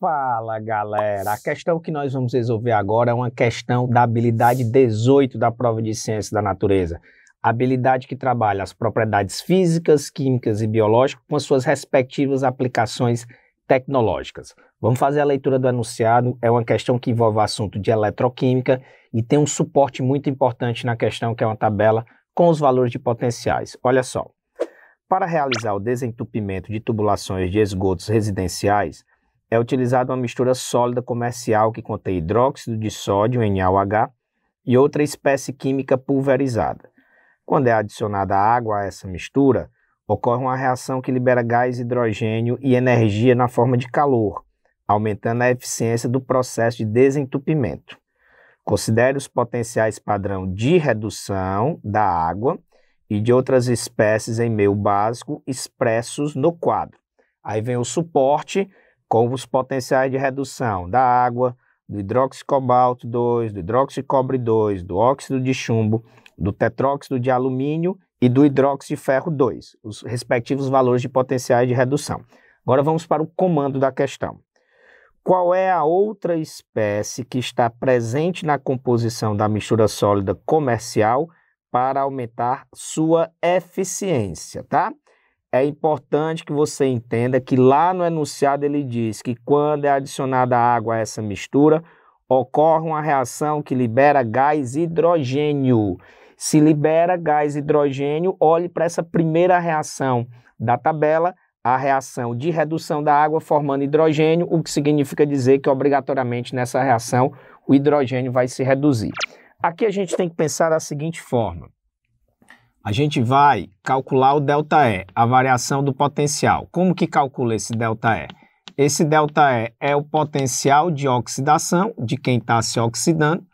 Fala galera, a questão que nós vamos resolver agora é uma questão da habilidade 18 da prova de ciência da natureza. habilidade que trabalha as propriedades físicas, químicas e biológicas com as suas respectivas aplicações tecnológicas. Vamos fazer a leitura do enunciado, é uma questão que envolve o assunto de eletroquímica e tem um suporte muito importante na questão, que é uma tabela com os valores de potenciais. Olha só. Para realizar o desentupimento de tubulações de esgotos residenciais, é utilizada uma mistura sólida comercial que contém hidróxido de sódio, NaOH, e outra espécie química pulverizada. Quando é adicionada água a essa mistura, ocorre uma reação que libera gás hidrogênio e energia na forma de calor, aumentando a eficiência do processo de desentupimento. Considere os potenciais padrão de redução da água e de outras espécies em meio básico expressos no quadro. Aí vem o suporte com os potenciais de redução da água, do hidróxido cobalto 2, do hidróxido cobre 2, do óxido de chumbo, do tetróxido de alumínio e do hidróxido de ferro 2, os respectivos valores de potenciais de redução. Agora vamos para o comando da questão. Qual é a outra espécie que está presente na composição da mistura sólida comercial para aumentar sua eficiência, tá? é importante que você entenda que lá no enunciado ele diz que quando é adicionada água a essa mistura, ocorre uma reação que libera gás hidrogênio. Se libera gás hidrogênio, olhe para essa primeira reação da tabela, a reação de redução da água formando hidrogênio, o que significa dizer que obrigatoriamente nessa reação o hidrogênio vai se reduzir. Aqui a gente tem que pensar da seguinte forma: a gente vai calcular o ΔE, a variação do potencial. Como que calcula esse ΔE? Esse ΔE é o potencial de oxidação de quem está se oxidando,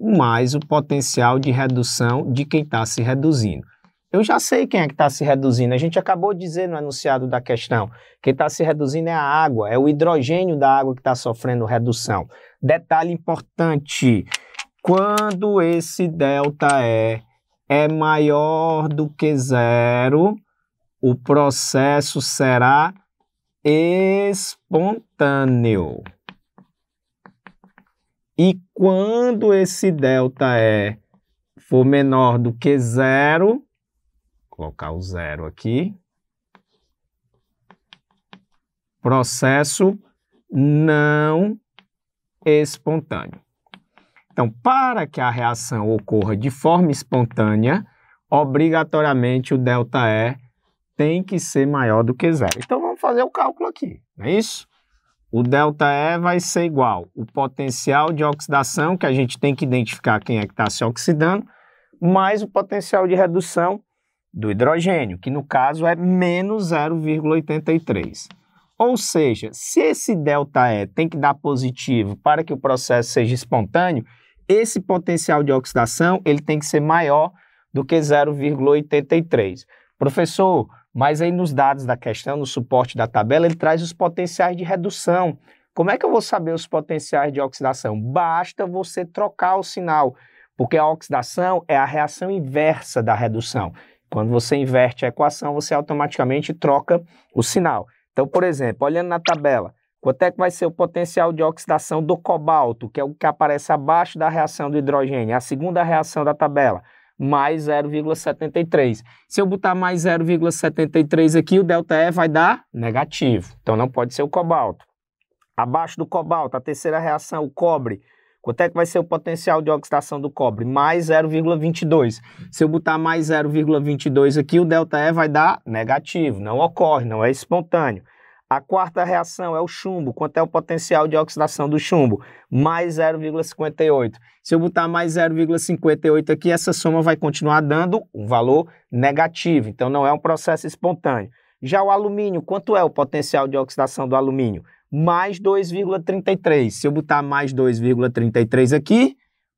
mais o potencial de redução de quem está se reduzindo. Eu já sei quem é que está se reduzindo. A gente acabou de dizer no enunciado da questão. Quem está se reduzindo é a água, é o hidrogênio da água que está sofrendo redução. Detalhe importante: quando esse ΔE é maior do que zero, o processo será espontâneo. E quando esse delta E é, for menor do que zero, colocar o zero aqui, processo não espontâneo. Então, para que a reação ocorra de forma espontânea, obrigatoriamente o delta E tem que ser maior do que zero. Então, vamos fazer o cálculo aqui, não é isso? O delta E vai ser igual o potencial de oxidação, que a gente tem que identificar quem é que está se oxidando, mais o potencial de redução do hidrogênio, que no caso é menos 0,83. Ou seja, se esse delta E tem que dar positivo para que o processo seja espontâneo, esse potencial de oxidação ele tem que ser maior do que 0,83. Professor, mas aí nos dados da questão, no suporte da tabela, ele traz os potenciais de redução. Como é que eu vou saber os potenciais de oxidação? Basta você trocar o sinal, porque a oxidação é a reação inversa da redução. Quando você inverte a equação, você automaticamente troca o sinal. Então, por exemplo, olhando na tabela, Quanto é que vai ser o potencial de oxidação do cobalto, que é o que aparece abaixo da reação do hidrogênio, a segunda reação da tabela? Mais 0,73. Se eu botar mais 0,73 aqui, o delta E vai dar negativo. Então não pode ser o cobalto. Abaixo do cobalto, a terceira reação, o cobre. Quanto é que vai ser o potencial de oxidação do cobre? Mais 0,22. Se eu botar mais 0,22 aqui, o delta E vai dar negativo. Não ocorre, não é espontâneo. A quarta reação é o chumbo. Quanto é o potencial de oxidação do chumbo? Mais 0,58. Se eu botar mais 0,58 aqui, essa soma vai continuar dando um valor negativo. Então, não é um processo espontâneo. Já o alumínio, quanto é o potencial de oxidação do alumínio? Mais 2,33. Se eu botar mais 2,33 aqui,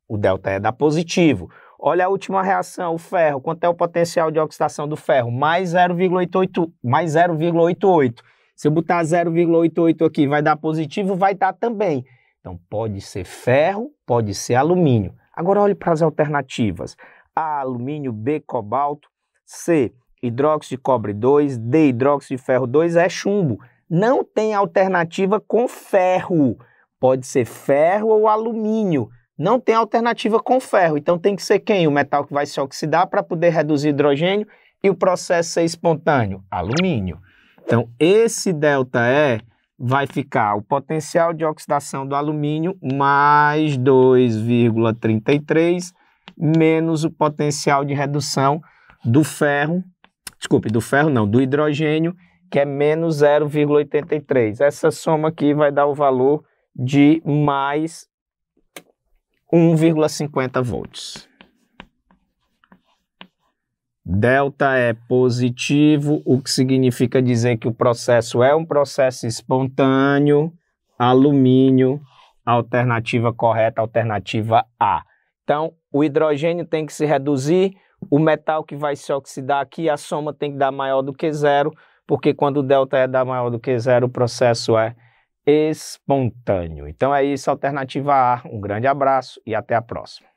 o delta é dá positivo. Olha a última reação, o ferro. Quanto é o potencial de oxidação do ferro? Mais 0,88. Mais 0,88. Se eu botar 0,88 aqui, vai dar positivo, vai dar também. Então pode ser ferro, pode ser alumínio. Agora olhe para as alternativas. A alumínio, B cobalto, C hidróxido de cobre 2, D hidróxido de ferro 2 é chumbo. Não tem alternativa com ferro. Pode ser ferro ou alumínio. Não tem alternativa com ferro. Então tem que ser quem? O metal que vai se oxidar para poder reduzir hidrogênio e o processo ser é espontâneo? Alumínio. Então, esse delta E vai ficar o potencial de oxidação do alumínio mais 2,33 menos o potencial de redução do ferro, desculpe, do ferro não, do hidrogênio, que é menos 0,83. Essa soma aqui vai dar o valor de mais 1,50 volts. Delta é positivo, o que significa dizer que o processo é um processo espontâneo. Alumínio, alternativa correta, alternativa A. Então, o hidrogênio tem que se reduzir, o metal que vai se oxidar aqui, a soma tem que dar maior do que zero, porque quando o delta é dar maior do que zero, o processo é espontâneo. Então é isso, alternativa A. Um grande abraço e até a próxima.